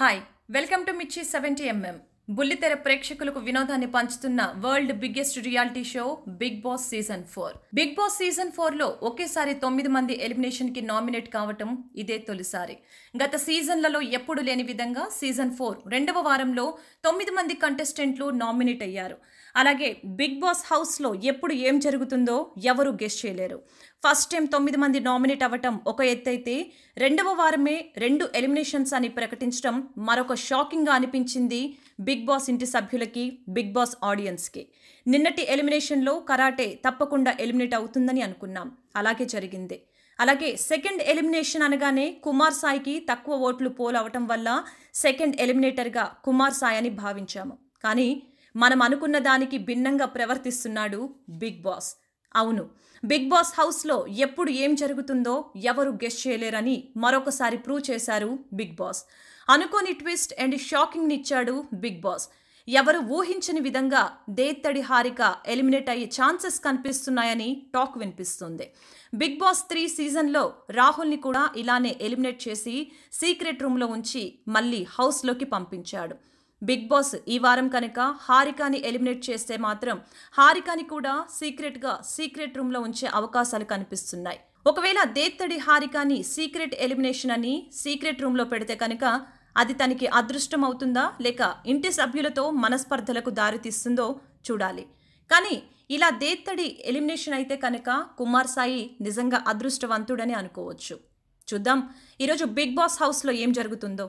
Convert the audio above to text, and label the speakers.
Speaker 1: hi welcome to Mirchi seventy MM బుల్లితెర ప్రేక్షకులకు వినోదాన్ని పంచుతున్న world biggest reality show Bigg Boss season four Bigg Boss season four లో ఒకేసారి తొమ్మిది మంది ఎలిమినేషన్ కి నామినేట్ కావటం ఇదే తొలిసారి గత సీజన్లలో ఎప్పుడు లేని విధంగా సీజన్ ఫోర్ రెండవ వారంలో తొమ్మిది మంది కంటెస్టెంట్లు నామినేట్ అయ్యారు అలాగే బిగ్ బాస్ హౌస్లో ఎప్పుడు ఏం జరుగుతుందో ఎవరు గెస్ట్ చేయలేరు ఫస్ట్ టైం తొమ్మిది మంది నామినేట్ అవ్వటం ఒక ఎత్తైతే రెండవ వారమే రెండు ఎలిమినేషన్స్ అని ప్రకటించడం మరొక షాకింగ్గా అనిపించింది బిగ్ బాస్ ఇంటి సభ్యులకి బిగ్ బాస్ ఆడియన్స్కి నిన్నటి ఎలిమినేషన్లో కరాటే తప్పకుండా ఎలిమినేట్ అవుతుందని అనుకున్నాం అలాగే జరిగింది అలాగే సెకండ్ ఎలిమినేషన్ అనగానే కుమార్ సాయికి తక్కువ ఓట్లు పోలవటం వల్ల సెకండ్ ఎలిమినేటర్గా కుమార్ సాయి అని భావించాము కానీ మనం అనుకున్న దానికి భిన్నంగా ప్రవర్తిస్తున్నాడు బిగ్ బాస్ అవును బిగ్ బాస్ హౌస్లో ఎప్పుడు ఏం జరుగుతుందో ఎవరు గెస్ట్ చేయలేరని మరొకసారి ప్రూవ్ చేశారు బిగ్ బాస్ అనుకోని ట్విస్ట్ అండ్ షాకింగ్నిచ్చాడు బిగ్ బాస్ ఎవరు ఊహించని విధంగా దేత్తడి హారిక ఎలిమినేట్ అయ్యే ఛాన్సెస్ కనిపిస్తున్నాయని టాక్ వినిపిస్తుంది బిగ్ బాస్ త్రీ సీజన్లో రాహుల్ని కూడా ఇలానే ఎలిమినేట్ చేసి సీక్రెట్ రూమ్లో ఉంచి మళ్ళీ హౌస్లోకి పంపించాడు బిగ్ బాస్ ఈ వారం కనుక హారికాని ఎలిమినేట్ చేస్తే మాత్రం హారికాని కూడా సీక్రెట్గా సీక్రెట్ రూమ్లో ఉంచే అవకాశాలు కనిపిస్తున్నాయి ఒకవేళ దేత్తడి హారికాని సీక్రెట్ ఎలిమినేషన్ అని సీక్రెట్ రూమ్లో పెడితే కనుక అది తనకి అదృష్టం అవుతుందా లేక ఇంటి సభ్యులతో మనస్పర్ధలకు దారితీస్తుందో చూడాలి కానీ ఇలా దేత్తడి ఎలిమినేషన్ అయితే కనుక కుమార్ సాయి నిజంగా అదృష్టవంతుడని అనుకోవచ్చు చూద్దాం ఈరోజు బిగ్ బాస్ హౌస్లో ఏం జరుగుతుందో